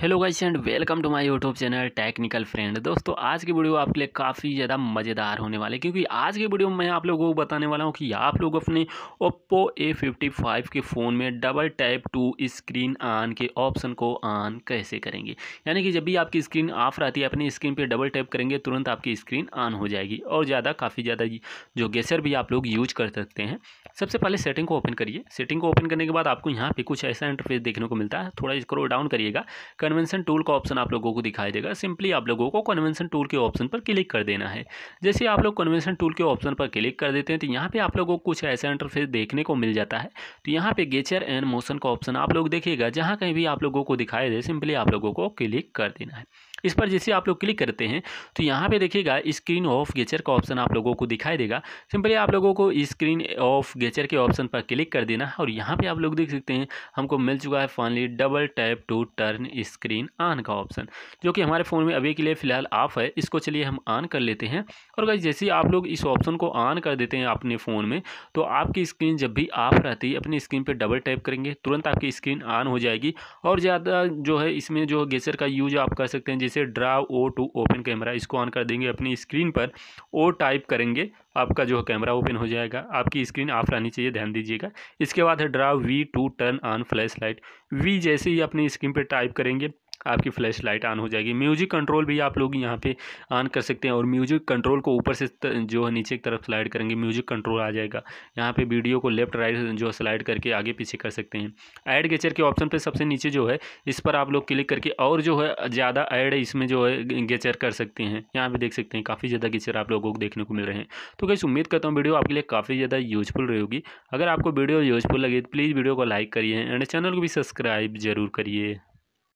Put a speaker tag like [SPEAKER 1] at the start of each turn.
[SPEAKER 1] hello guys and welcome to my YouTube channel technical friend दोस्तों आज की video आपके लिए काफ़ी ज़्यादा मज़ेदार होने वाले क्योंकि आज की वीडियो में मैं आप लोगों को बताने वाला हूं कि आप लोग अपने ओप्पो ए फिफ्टी फाइव के फ़ोन में double tap to screen on के ऑप्शन को ऑन कैसे करेंगे यानी कि जब भी आपकी स्क्रीन ऑफ रहती है अपनी स्क्रीन पर डबल टैप करेंगे तुरंत आपकी स्क्रीन ऑन हो जाएगी और ज़्यादा काफ़ी ज़्यादा जो गेसर भी आप लोग यूज कर सकते हैं सबसे पहले सेटिंग को ओपन करिए सेटिंग को ओपन करने के बाद आपको यहाँ पर कुछ ऐसा इंटरफेस देखने को मिलता है थोड़ा इसको डाउन करिएगा कन्वेंशन टूल का ऑप्शन आप लोगों को दिखाई देगा सिंपली आप लोगों को कन्वेंशन टूल के ऑप्शन पर क्लिक कर देना है जैसे आप लोग कन्वेंशन टूल के ऑप्शन पर क्लिक कर देते हैं तो यहाँ पे आप लोगों को कुछ ऐसा इंटरफेस देखने को मिल जाता है तो यहाँ पे गेचर एंड मोशन का ऑप्शन आप लोग देखिएगा जहाँ कहीं भी आप लोगों को दिखाई दे सिंपली आप लोगों को क्लिक कर देना है इस पर जैसे आप लोग क्लिक करते हैं तो यहाँ पे देखिएगा स्क्रीन ऑफ गेचर का ऑप्शन आप लोगों को दिखाई देगा सिंपली आप लोगों को स्क्रीन ऑफ गेचर के ऑप्शन पर क्लिक कर देना है और यहाँ पे आप लोग देख सकते हैं हमको मिल चुका है finally double tap to turn इस स्क्रीन ऑन का ऑप्शन जो कि हमारे फ़ोन में अभी के लिए फ़िलहाल ऑफ है इसको चलिए हम ऑन कर लेते हैं और अगर जैसे ही आप लोग इस ऑप्शन को ऑन कर देते हैं अपने फ़ोन में तो आपकी स्क्रीन जब भी ऑफ रहती है अपनी स्क्रीन पर डबल टैप करेंगे तुरंत आपकी स्क्रीन ऑन हो जाएगी और ज़्यादा जो है इसमें जो गेसर का यूज आप कर सकते हैं जैसे draw O to open camera इसको ऑन कर देंगे अपनी स्क्रीन पर ओ टाइप करेंगे आपका जो कैमरा ओपन हो जाएगा आपकी स्क्रीन ऑफ रहनी चाहिए ध्यान दीजिएगा इसके बाद है draw V to turn on flash light V जैसे ही अपनी स्क्रीन पर टाइप करेंगे आपकी फ्लैश लाइट ऑन हो जाएगी म्यूजिक कंट्रोल भी आप लोग यहाँ पे ऑन कर सकते हैं और म्यूजिक कंट्रोल को ऊपर से जो है नीचे की तरफ स्लाइड करेंगे म्यूजिक कंट्रोल आ जाएगा यहाँ पे वीडियो को लेफ्ट राइट जो स्लाइड करके आगे पीछे कर सकते हैं ऐड गेचर के ऑप्शन पर सबसे नीचे जो है इस पर आप लोग क्लिक करके और जो है ज़्यादा ऐड इसमें जो है गेचर कर सकते हैं यहाँ पर देख सकते हैं काफ़ी ज़्यादा गेचर आप लोगों को देखने को मिल रहे हैं तो कैसे उम्मीद करता हूँ वीडियो आपके लिए काफ़ी ज़्यादा यूजफुल रहेगी अगर आपको वीडियो यूजफुल लगे तो प्लीज़ वीडियो को लाइक करिए एंड चैनल को भी सब्सक्राइब जरूर करिए